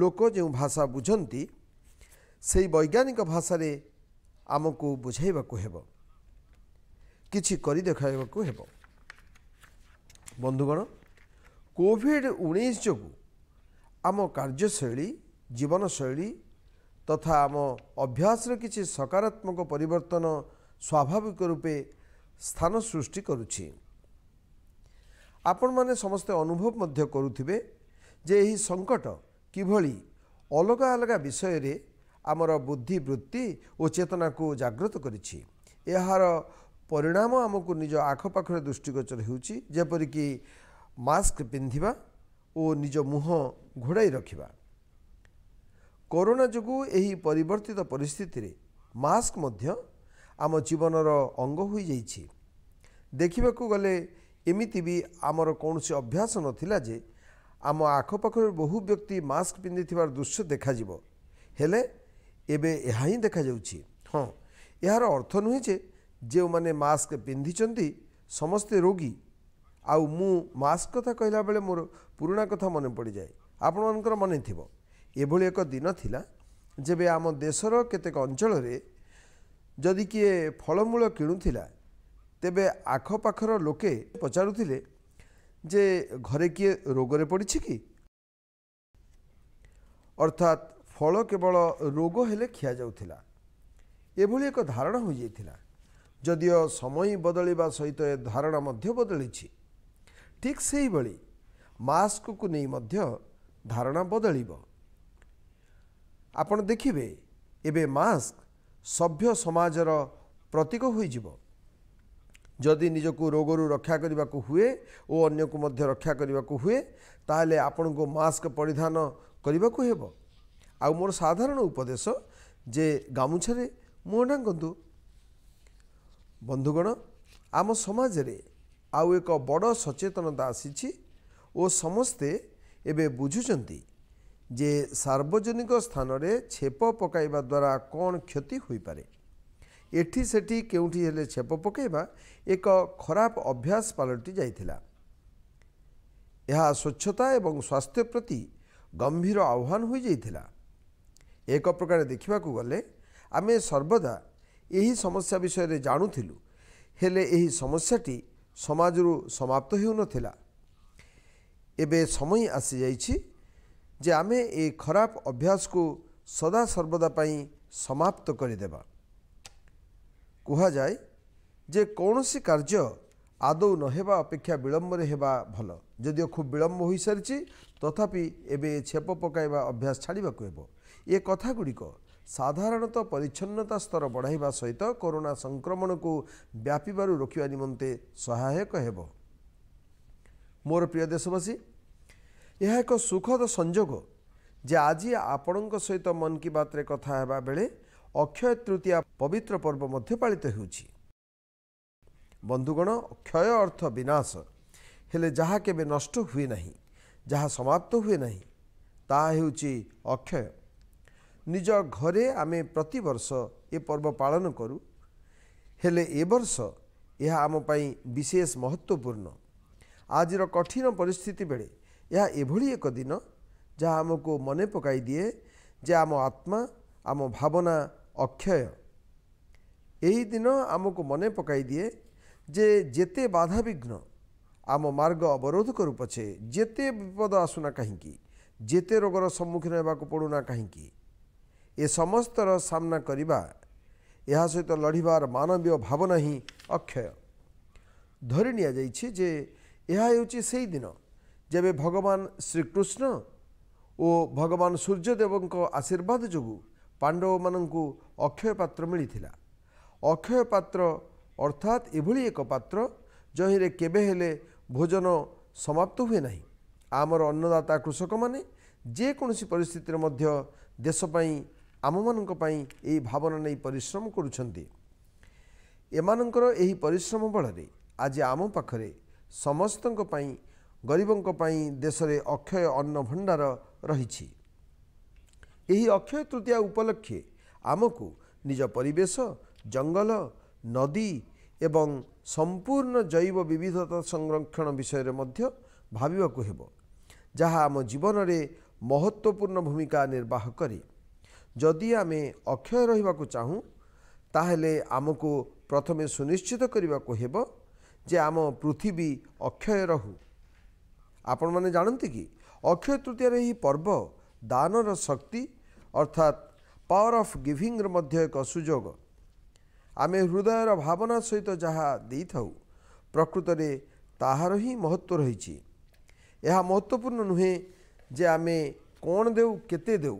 ଲୋକ ଯେଉଁ ଭାଷା ବୁଝନ୍ତି ସେହି ବୈଜ୍ଞାନିକ ଭାଷାରେ ଆମକୁ ବୁଝାଇବାକୁ ହେବ କିଛି କରି ଦେଖାଇବାକୁ ହେବ ବନ୍ଧୁଗଣ କୋଭିଡ଼ ଉଣେଇଶ ଯୋଗୁଁ ଆମ କାର୍ଯ୍ୟଶୈଳୀ ଜୀବନଶୈଳୀ ତଥା ଆମ ଅଭ୍ୟାସର କିଛି ସକାରାତ୍ମକ ପରିବର୍ତ୍ତନ ସ୍ୱାଭାବିକ ରୂପେ ସ୍ଥାନ ସୃଷ୍ଟି କରୁଛି ଆପଣମାନେ ସମସ୍ତେ ଅନୁଭବ ମଧ୍ୟ କରୁଥିବେ ଯେ ଏହି ସଙ୍କଟ କିଭଳି ଅଲଗା ଅଲଗା ବିଷୟରେ ଆମର ବୁଦ୍ଧି ବୃତ୍ତି ଓ ଚେତନାକୁ ଜାଗ୍ରତ କରିଛି ଏହାର ପରିଣାମ ଆମକୁ ନିଜ ଆଖପାଖରେ ଦୃଷ୍ଟିଗୋଚର ହେଉଛି ଯେପରିକି ମାସ୍କ ପିନ୍ଧିବା ଓ ନିଜ ମୁହଁ ଘୋଡ଼ାଇ ରଖିବା କରୋନା ଯୋଗୁଁ ଏହି ପରିବର୍ତ୍ତିତ ପରିସ୍ଥିତିରେ ମାସ୍କ ମଧ୍ୟ ଆମ ଜୀବନର ଅଙ୍ଗ ହୋଇଯାଇଛି ଦେଖିବାକୁ ଗଲେ ଏମିତି ବି ଆମର କୌଣସି ଅଭ୍ୟାସ ନଥିଲା ଯେ ଆମ ଆଖପାଖରେ ବହୁ ବ୍ୟକ୍ତି ମାସ୍କ ପିନ୍ଧିଥିବାର ଦୃଶ୍ୟ ଦେଖାଯିବ ହେଲେ ଏବେ ଏହା ହିଁ ଦେଖାଯାଉଛି ହଁ ଏହାର ଅର୍ଥ ନୁହେଁ ଯେ ଯେଉଁମାନେ ମାସ୍କ ପିନ୍ଧିଛନ୍ତି ସମସ୍ତେ ରୋଗୀ ଆଉ ମୁଁ ମାସ୍କ କଥା କହିଲା ବେଳେ ମୋର ପୁରୁଣା କଥା ମନେ ପଡ଼ିଯାଏ ଆପଣମାନଙ୍କର ମନେଥିବ ଏଭଳି ଏକ ଦିନ ଥିଲା ଯେବେ ଆମ ଦେଶର କେତେକ ଅଞ୍ଚଳରେ ଯଦି କିଏ ଫଳମୂଳ କିଣୁଥିଲା ତେବେ ଆଖପାଖର ଲୋକେ ପଚାରୁଥିଲେ ଯେ ଘରେ କିଏ ରୋଗରେ ପଡ଼ିଛି କି ଅର୍ଥାତ୍ ଫଳ କେବଳ ରୋଗ ହେଲେ ଖିଆଯାଉଥିଲା ଏଭଳି ଏକ ଧାରଣା ହୋଇଯାଇଥିଲା ଯଦିଓ ସମୟ ବଦଳିବା ସହିତ ଏ ଧାରଣା ମଧ୍ୟ ବଦଳିଛି ଠିକ୍ ସେହିଭଳି ମାସ୍କକୁ ନେଇ ମଧ୍ୟ ଧାରଣା ବଦଳିବ ଆପଣ ଦେଖିବେ ଏବେ ମାସ୍କ ସଭ୍ୟ ସମାଜର ପ୍ରତୀକ ହୋଇଯିବ ଯଦି ନିଜକୁ ରୋଗରୁ ରକ୍ଷା କରିବାକୁ ହୁଏ ଓ ଅନ୍ୟକୁ ମଧ୍ୟ ରକ୍ଷା କରିବାକୁ ହୁଏ ତାହେଲେ ଆପଣଙ୍କୁ ମାସ୍କ ପରିଧାନ କରିବାକୁ ହେବ ଆଉ ମୋର ସାଧାରଣ ଉପଦେଶ ଯେ ଗାମୁଛାରେ ମୁହଁ ଡାଙ୍କନ୍ତୁ ବନ୍ଧୁଗଣ ଆମ ସମାଜରେ ଆଉ ଏକ ବଡ଼ ସଚେତନତା ଆସିଛି ଓ ସମସ୍ତେ ଏବେ ବୁଝୁଛନ୍ତି ଯେ ସାର୍ବଜନିକ ସ୍ଥାନରେ ଛେପ ପକାଇବା ଦ୍ୱାରା କ'ଣ କ୍ଷତି ହୋଇପାରେ ଏଠି ସେଠି କେଉଁଠି ହେଲେ ଛେପ ପକାଇବା ଏକ ଖରାପ ଅଭ୍ୟାସ ପାଲଟି ଯାଇଥିଲା ଏହା ସ୍ୱଚ୍ଛତା ଏବଂ ସ୍ୱାସ୍ଥ୍ୟ ପ୍ରତି ଗମ୍ଭୀର ଆହ୍ୱାନ ହୋଇଯାଇଥିଲା ଏକ ପ୍ରକାର ଦେଖିବାକୁ ଗଲେ ଆମେ ସର୍ବଦା ଏହି ସମସ୍ୟା ବିଷୟରେ ଜାଣୁଥିଲୁ ହେଲେ ଏହି ସମସ୍ୟାଟି ସମାଜରୁ ସମାପ୍ତ ହେଉନଥିଲା ଏବେ ସମୟ ଆସିଯାଇଛି ଯେ ଆମେ ଏହି ଖରାପ ଅଭ୍ୟାସକୁ ସଦାସର୍ବଦା ପାଇଁ ସମାପ୍ତ କରିଦେବା କୁହାଯାଏ ଯେ କୌଣସି କାର୍ଯ୍ୟ ଆଦୌ ନହେବା ଅପେକ୍ଷା ବିଳମ୍ବରେ ହେବା ଭଲ ଯଦିଓ ଖୁବ୍ ବିଳମ୍ବ ହୋଇସାରିଛି ତଥାପି ଏବେ ଛେପ ପକାଇବା ଅଭ୍ୟାସ ଛାଡ଼ିବାକୁ ହେବ ଏ କଥାଗୁଡ଼ିକ ସାଧାରଣତଃ ପରିଚ୍ଛନ୍ନତା ସ୍ତର ବଢ଼ାଇବା ସହିତ କରୋନା ସଂକ୍ରମଣକୁ ବ୍ୟାପିବାରୁ ରୋକିବା ନିମନ୍ତେ ସହାୟକ ହେବ ମୋର ପ୍ରିୟ ଦେଶବାସୀ ଏହା ଏକ ସୁଖଦ ସଂଯୋଗ ଯେ ଆଜି ଆପଣଙ୍କ ସହିତ ମନ୍ କି ବାତ୍ରେ କଥା ହେବା ବେଳେ ଅକ୍ଷୟ ତୃତୀୟା ପବିତ୍ର ପର୍ବ ମଧ୍ୟ ପାଳିତ ହେଉଛି ବନ୍ଧୁଗଣ କ୍ଷୟ ଅର୍ଥ ବିନାଶ ହେଲେ ଯାହା କେବେ ନଷ୍ଟ ହୁଏ ନାହିଁ ଯାହା ସମାପ୍ତ ହୁଏ ନାହିଁ ତାହା ହେଉଛି ଅକ୍ଷୟ ନିଜ ଘରେ ଆମେ ପ୍ରତିବର୍ଷ ଏ ପର୍ବ ପାଳନ କରୁ ହେଲେ ଏ ବର୍ଷ ଏହା ଆମ ପାଇଁ ବିଶେଷ ମହତ୍ତ୍ୱପୂର୍ଣ୍ଣ ଆଜିର କଠିନ ପରିସ୍ଥିତି ବେଳେ ଏହା ଏଭଳି ଏକ ଦିନ ଯାହା ଆମକୁ ମନେ ପକାଇ ଦିଏ ଯେ ଆମ ଆତ୍ମା ଆମ ଭାବନା ଅକ୍ଷୟ ଏହି ଦିନ ଆମକୁ ମନେ ପକାଇ ଦିଏ ଯେ ଯେତେ ବାଧାବିଘ୍ନ ଆମ ମାର୍ଗ ଅବରୋଧ କରୁ ପଛେ ଯେତେ ବିପଦ ଆସୁନା କାହିଁକି ଯେତେ ରୋଗର ସମ୍ମୁଖୀନ ହେବାକୁ ପଡ଼ୁନା କାହିଁକି ଏ ସମସ୍ତର ସାମ୍ନା କରିବା ଏହା ସହିତ ଲଢ଼ିବାର ମାନବୀୟ ଭାବନା ହିଁ ଅକ୍ଷୟ ଧରି ନିଆଯାଇଛି ଯେ ଏହା ହେଉଛି ସେହିଦିନ ଯେବେ ଭଗବାନ ଶ୍ରୀକୃଷ୍ଣ ଓ ଭଗବାନ ସୂର୍ଯ୍ୟଦେବଙ୍କ ଆଶୀର୍ବାଦ ଯୋଗୁଁ ପାଣ୍ଡବମାନଙ୍କୁ ଅକ୍ଷୟ ପାତ୍ର ମିଳିଥିଲା ଅକ୍ଷୟ ପାତ୍ର ଅର୍ଥାତ୍ ଏଭଳି ଏକ ପାତ୍ର ଯହିଁରେ କେବେ ହେଲେ ଭୋଜନ ସମାପ୍ତ ହୁଏ ନାହିଁ ଆମର ଅନ୍ନଦାତା କୃଷକମାନେ ଯେକୌଣସି ପରିସ୍ଥିତିରେ ମଧ୍ୟ ଦେଶ ପାଇଁ ଆମମାନଙ୍କ ପାଇଁ ଏହି ଭାବନା ନେଇ ପରିଶ୍ରମ କରୁଛନ୍ତି ଏମାନଙ୍କର ଏହି ପରିଶ୍ରମ ବଳରେ ଆଜି ଆମ ପାଖରେ ସମସ୍ତଙ୍କ ପାଇଁ ଗରିବଙ୍କ ପାଇଁ ଦେଶରେ ଅକ୍ଷୟ ଅନ୍ନଭଣ୍ଡାର ରହିଛି ଏହି ଅକ୍ଷୟ ତୃତୀୟା ଉପଲକ୍ଷେ ଆମକୁ ନିଜ ପରିବେଶ ଜଙ୍ଗଲ ନଦୀ ଏବଂ ସମ୍ପୂର୍ଣ୍ଣ ଜୈବ ବିବିଧତା ସଂରକ୍ଷଣ ବିଷୟରେ ମଧ୍ୟ ଭାବିବାକୁ ହେବ ଯାହା ଆମ ଜୀବନରେ ମହତ୍ତ୍ୱପୂର୍ଣ୍ଣ ଭୂମିକା ନିର୍ବାହ କରେ ଯଦି ଆମେ ଅକ୍ଷୟ ରହିବାକୁ ଚାହୁଁ ତାହେଲେ ଆମକୁ ପ୍ରଥମେ ସୁନିଶ୍ଚିତ କରିବାକୁ ହେବ ଯେ ଆମ ପୃଥିବୀ ଅକ୍ଷୟ ରହୁ ଆପଣମାନେ ଜାଣନ୍ତି କି ଅକ୍ଷୟ ତୃତୀୟାର ଏହି ପର୍ବ ଦାନର ଶକ୍ତି ଅର୍ଥାତ୍ ପାୱାର ଅଫ୍ ଗିଭିଙ୍ଗର ମଧ୍ୟ ଏକ ସୁଯୋଗ ଆମେ ହୃଦୟର ଭାବନା ସହିତ ଯାହା ଦେଇଥାଉ ପ୍ରକୃତରେ ତାହାର ହିଁ ମହତ୍ଵ ରହିଛି ଏହା ମହତ୍ଵପୂର୍ଣ୍ଣ ନୁହେଁ ଯେ ଆମେ କ'ଣ ଦେଉ କେତେ ଦେଉ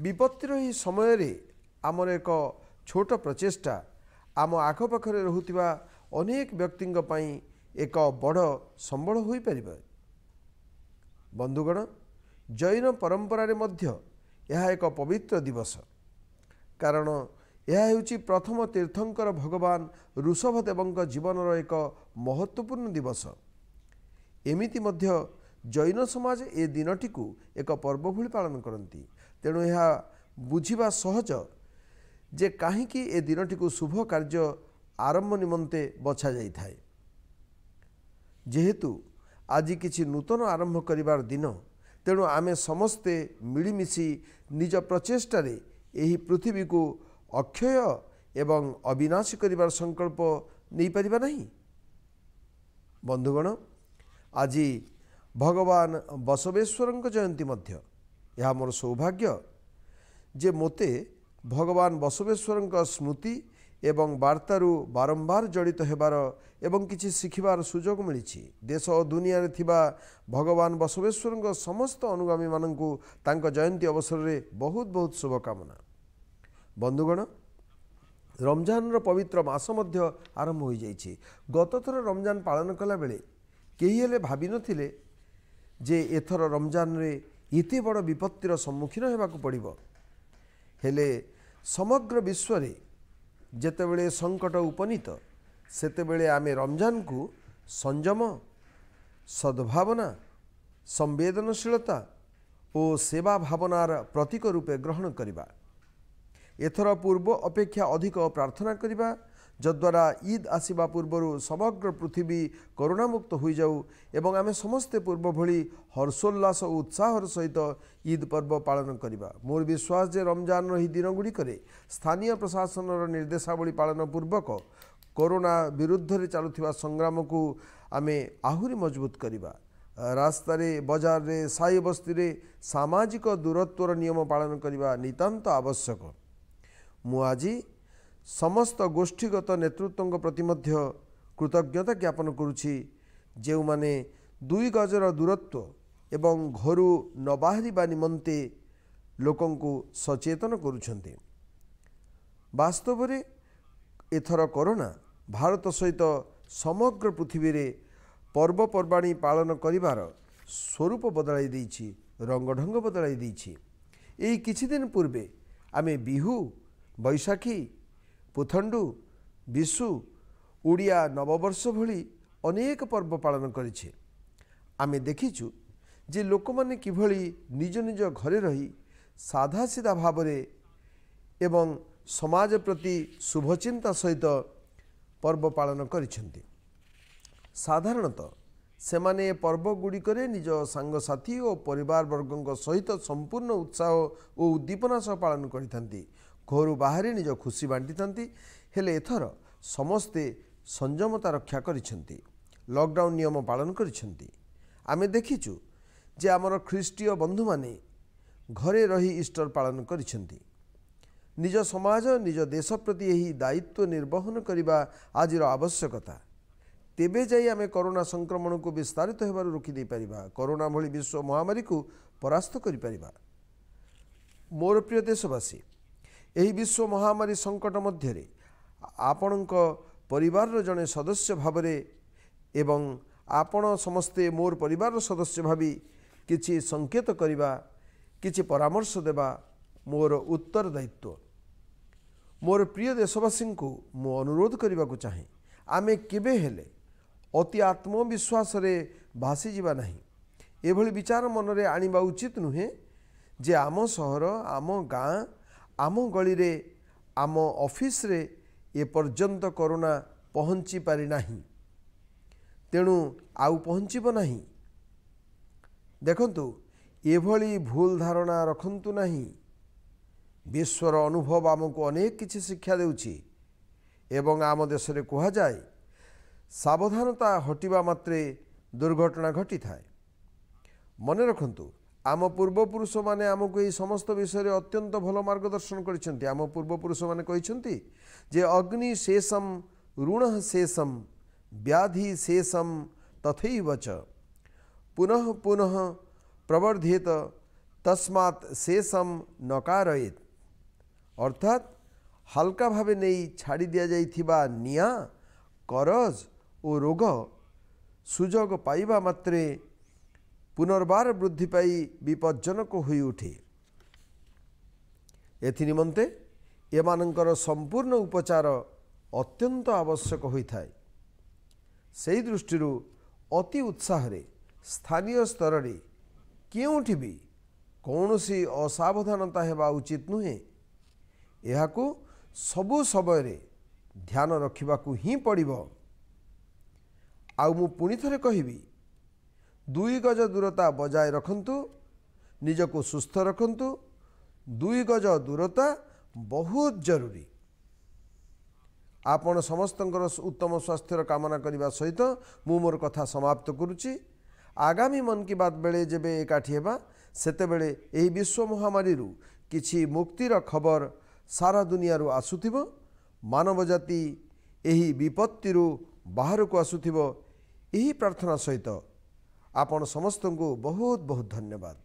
ବିପତ୍ତିର ଏହି ସମୟରେ ଆମର ଏକ ଛୋଟ ପ୍ରଚେଷ୍ଟା ଆମ ଆଖପାଖରେ ରହୁଥିବା ଅନେକ ବ୍ୟକ୍ତିଙ୍କ ପାଇଁ ଏକ ବଡ଼ ସମ୍ବଳ ହୋଇପାରିବ ବନ୍ଧୁଗଣ ଜୈନ ପରମ୍ପରାରେ ମଧ୍ୟ ଏହା ଏକ ପବିତ୍ର ଦିବସ କାରଣ ଏହା ହେଉଛି ପ୍ରଥମ ତୀର୍ଥଙ୍କର ଭଗବାନ ଋଷଭଦେବଙ୍କ ଜୀବନର ଏକ ମହତ୍ତ୍ୱପୂର୍ଣ୍ଣ ଦିବସ ଏମିତି ମଧ୍ୟ ଜୈନ ସମାଜ ଏ ଦିନଟିକୁ ଏକ ପର୍ବ ଭଳି ପାଳନ କରନ୍ତି ତେଣୁ ଏହା ବୁଝିବା ସହଜ ଯେ କାହିଁକି ଏ ଦିନଟିକୁ ଶୁଭ କାର୍ଯ୍ୟ ଆରମ୍ଭ ନିମନ୍ତେ ବଛାଯାଇଥାଏ ଯେହେତୁ ଆଜି କିଛି ନୂତନ ଆରମ୍ଭ କରିବାର ଦିନ ତେଣୁ ଆମେ ସମସ୍ତେ ମିଳିମିଶି ନିଜ ପ୍ରଚେଷ୍ଟାରେ ଏହି ପୃଥିବୀକୁ ଅକ୍ଷୟ ଏବଂ ଅବିନାଶ କରିବାର ସଂକଳ୍ପ ନେଇପାରିବା ନାହିଁ ବନ୍ଧୁଗଣ ଆଜି ଭଗବାନ ବସବେଶ୍ୱରଙ୍କ ଜୟନ୍ତୀ ମଧ୍ୟ ଏହା ମୋର ସୌଭାଗ୍ୟ ଯେ ମୋତେ ଭଗବାନ ବସବେଶ୍ୱରଙ୍କ ସ୍ମୃତି ଏବଂ ବାର୍ତ୍ତାରୁ ବାରମ୍ବାର ଜଡ଼ିତ ହେବାର ଏବଂ କିଛି ଶିଖିବାର ସୁଯୋଗ ମିଳିଛି ଦେଶ ଓ ଦୁନିଆରେ ଥିବା ଭଗବାନ ବସବେଶ୍ୱରଙ୍କ ସମସ୍ତ ଅନୁଗାମୀମାନଙ୍କୁ ତାଙ୍କ ଜୟନ୍ତୀ ଅବସରରେ ବହୁତ ବହୁତ ଶୁଭକାମନା ବନ୍ଧୁଗଣ ରମଜାନର ପବିତ୍ର ମାସ ମଧ୍ୟ ଆରମ୍ଭ ହୋଇଯାଇଛି ଗତ ଥର ରମଜାନ ପାଳନ କଲାବେଳେ କେହି ହେଲେ ଭାବିନଥିଲେ ଯେ ଏଥର ରମଜାନରେ ଏତେ ବଡ଼ ବିପତ୍ତିର ସମ୍ମୁଖୀନ ହେବାକୁ ପଡ଼ିବ ହେଲେ ସମଗ୍ର ବିଶ୍ୱରେ ଯେତେବେଳେ ସଙ୍କଟ ଉପନୀତ ସେତେବେଳେ ଆମେ ରମଜାନକୁ ସଂଯମ ସଦ୍ଭାବନା ସମ୍ବେଦନଶୀଳତା ଓ ସେବା ଭାବନାର ପ୍ରତୀକ ରୂପେ ଗ୍ରହଣ କରିବା ଏଥର ପୂର୍ବ ଅପେକ୍ଷା ଅଧିକ ପ୍ରାର୍ଥନା କରିବା ଯଦ୍ୱାରା ଇଦ୍ ଆସିବା ପୂର୍ବରୁ ସମଗ୍ର ପୃଥିବୀ କରୋନାମୁକ୍ତ ହୋଇଯାଉ ଏବଂ ଆମେ ସମସ୍ତେ ପୂର୍ବ ଭଳି ହର୍ଷୋଲ୍ଲାସ ଓ ଉତ୍ସାହର ସହିତ ଇଦ୍ ପର୍ବ ପାଳନ କରିବା ମୋର ବିଶ୍ୱାସ ଯେ ରମଜାନର ଏହି ଦିନଗୁଡ଼ିକରେ ସ୍ଥାନୀୟ ପ୍ରଶାସନର ନିର୍ଦ୍ଦେଶାବଳୀ ପାଳନ ପୂର୍ବକ କରୋନା ବିରୁଦ୍ଧରେ ଚାଲୁଥିବା ସଂଗ୍ରାମକୁ ଆମେ ଆହୁରି ମଜବୁତ କରିବା ରାସ୍ତାରେ ବଜାରରେ ସାଇ ବସ୍ତିରେ ସାମାଜିକ ଦୂରତ୍ୱର ନିୟମ ପାଳନ କରିବା ନିତାନ୍ତ ଆବଶ୍ୟକ ମୁଁ ଆଜି ସମସ୍ତ ଗୋଷ୍ଠୀଗତ ନେତୃତ୍ୱଙ୍କ ପ୍ରତି ମଧ୍ୟ କୃତଜ୍ଞତା ଜ୍ଞାପନ କରୁଛି ଯେଉଁମାନେ ଦୁଇ ଗଜର ଦୂରତ୍ୱ ଏବଂ ଘରୁ ନ ବାହାରିବା ନିମନ୍ତେ ଲୋକଙ୍କୁ ସଚେତନ କରୁଛନ୍ତି ବାସ୍ତବରେ ଏଥର କରୋନା ଭାରତ ସହିତ ସମଗ୍ର ପୃଥିବୀରେ ପର୍ବପର୍ବାଣି ପାଳନ କରିବାର ସ୍ୱରୂପ ବଦଳାଇ ଦେଇଛି ରଙ୍ଗ ଢଙ୍ଗ ବଦଳାଇ ଦେଇଛି ଏଇ କିଛିଦିନ ପୂର୍ବେ ଆମେ ବିହୁ ବୈଶାଖୀ ପୁଥଣ୍ଡୁ ବିଶୁ ଓଡ଼ିଆ ନବବର୍ଷ ଭଳି ଅନେକ ପର୍ବ ପାଳନ କରିଛେ ଆମେ ଦେଖିଛୁ ଯେ ଲୋକମାନେ କିଭଳି ନିଜ ନିଜ ଘରେ ରହି ସାଧାସିଧା ଭାବରେ ଏବଂ ସମାଜ ପ୍ରତି ଶୁଭଚିନ୍ତା ସହିତ ପର୍ବ ପାଳନ କରିଛନ୍ତି ସାଧାରଣତଃ ସେମାନେ ଏ ପର୍ବଗୁଡ଼ିକରେ ନିଜ ସାଙ୍ଗସାଥି ଓ ପରିବାରବର୍ଗଙ୍କ ସହିତ ସମ୍ପୂର୍ଣ୍ଣ ଉତ୍ସାହ ଓ ଉଦ୍ଦୀପନା ସହ ପାଳନ କରିଥାନ୍ତି ଘରୁ ବାହାରି ନିଜ ଖୁସି ବାଣ୍ଟିଥାନ୍ତି ହେଲେ ଏଥର ସମସ୍ତେ ସଂଯମତା ରକ୍ଷା କରିଛନ୍ତି ଲକ୍ଡାଉନ୍ ନିୟମ ପାଳନ କରିଛନ୍ତି ଆମେ ଦେଖିଛୁ ଯେ ଆମର ଖ୍ରୀଷ୍ଟୀୟ ବନ୍ଧୁମାନେ ଘରେ ରହି ଇଷ୍ଟର ପାଳନ କରିଛନ୍ତି ନିଜ ସମାଜ ନିଜ ଦେଶ ପ୍ରତି ଏହି ଦାୟିତ୍ୱ ନିର୍ବହନ କରିବା ଆଜିର ଆବଶ୍ୟକତା ତେବେ ଯାଇ ଆମେ କରୋନା ସଂକ୍ରମଣକୁ ବିସ୍ତାରିତ ହେବାରୁ ରୋକି ଦେଇପାରିବା କରୋନା ଭଳି ବିଶ୍ୱ ମହାମାରୀକୁ ପରାସ୍ତ କରିପାରିବା ମୋର ପ୍ରିୟ ଦେଶବାସୀ ଏହି ବିଶ୍ୱ ମହାମାରୀ ସଙ୍କଟ ମଧ୍ୟରେ ଆପଣଙ୍କ ପରିବାରର ଜଣେ ସଦସ୍ୟ ଭାବରେ ଏବଂ ଆପଣ ସମସ୍ତେ ମୋର ପରିବାରର ସଦସ୍ୟ ଭାବି କିଛି ସଙ୍କେତ କରିବା କିଛି ପରାମର୍ଶ ଦେବା ମୋର ଉତ୍ତରଦାୟିତ୍ୱ ମୋର ପ୍ରିୟ ଦେଶବାସୀଙ୍କୁ ମୁଁ ଅନୁରୋଧ କରିବାକୁ ଚାହେଁ ଆମେ କେବେ ହେଲେ ଅତି ଆତ୍ମବିଶ୍ୱାସରେ ଭାସିଯିବା ନାହିଁ ଏଭଳି ବିଚାର ମନରେ ଆଣିବା ଉଚିତ ନୁହେଁ ଯେ ଆମ ସହର ଆମ ଗାଁ ଆମ ଗଳିରେ ଆମ ଅଫିସରେ ଏପର୍ଯ୍ୟନ୍ତ କରୋନା ପହଞ୍ଚି ପାରିନାହିଁ ତେଣୁ ଆଉ ପହଞ୍ଚିବ ନାହିଁ ଦେଖନ୍ତୁ ଏଭଳି ଭୁଲ ଧାରଣା ରଖନ୍ତୁ ନାହିଁ ବିଶ୍ୱର ଅନୁଭବ ଆମକୁ ଅନେକ କିଛି ଶିକ୍ଷା ଦେଉଛି ଏବଂ ଆମ ଦେଶରେ କୁହାଯାଏ ସାବଧାନତା ହଟିବା ମାତ୍ରେ ଦୁର୍ଘଟଣା ଘଟିଥାଏ ମନେ ରଖନ୍ତୁ ଆମ ପୂର୍ବପୁରୁଷମାନେ ଆମକୁ ଏହି ସମସ୍ତ ବିଷୟରେ ଅତ୍ୟନ୍ତ ଭଲ ମାର୍ଗଦର୍ଶନ କରିଛନ୍ତି ଆମ ପୂର୍ବପୁରୁଷମାନେ କହିଛନ୍ତି ଯେ ଅଗ୍ନି ଶେଷମ୍ ଋଣ ଶେଷମ୍ ବ୍ୟାଧି ଶେଷମ୍ ତଥୈବଚ ପୁନଃ ପୁନଃ ପ୍ରବର୍ଦ୍ଧିତ তসমাত সেসম নকারয়েত অর্থাৎ হালকাভাবে নেই ছাড়ি দিয়া যাইথিবা নিয়া করজ ও রোগ সুযোগ পাইবা মাত্রে ପୁନର୍ବାର ବୃଦ୍ଧି ପାଇ ବିପଜ୍ଜନକ ହୋଇଉଠେ ଏଥିନିମନ୍ତେ ଏମାନଙ୍କର ସମ୍ପୂର୍ଣ୍ଣ ଉପଚାର ଅତ୍ୟନ୍ତ ଆବଶ୍ୟକ ହୋଇଥାଏ ସେହି ଦୃଷ୍ଟିରୁ ଅତି ଉତ୍ସାହରେ ସ୍ଥାନୀୟ ସ୍ତରରେ କେଉଁଠି ବି କୌଣସି ଅସାବଧାନତା ହେବା ଉଚିତ ନୁହେଁ ଏହାକୁ ସବୁ ସମୟରେ ଧ୍ୟାନ ରଖିବାକୁ ହିଁ ପଡ଼ିବ ଆଉ ମୁଁ ପୁଣି ଥରେ କହିବି ଦୁଇ ଗଜ ଦୂରତା ବଜାୟ ରଖନ୍ତୁ ନିଜକୁ ସୁସ୍ଥ ରଖନ୍ତୁ ଦୁଇ ଗଜ ଦୂରତା ବହୁତ ଜରୁରୀ ଆପଣ ସମସ୍ତଙ୍କର ଉତ୍ତମ ସ୍ୱାସ୍ଥ୍ୟର କାମନା କରିବା ସହିତ ମୁଁ ମୋର କଥା ସମାପ୍ତ କରୁଛି ଆଗାମୀ ମନ୍ କି ବାତ୍ ବେଳେ ଯେବେ ଏକାଠି ହେବା ସେତେବେଳେ ଏହି ବିଶ୍ୱ ମହାମାରୀରୁ କିଛି ମୁକ୍ତିର ଖବର ସାରା ଦୁନିଆରୁ ଆସୁଥିବ ମାନବ ଜାତି ଏହି ବିପତ୍ତିରୁ ବାହାରକୁ ଆସୁଥିବ ଏହି ପ୍ରାର୍ଥନା ସହିତ आपण समस्त बहुत बहुत धन्यवाद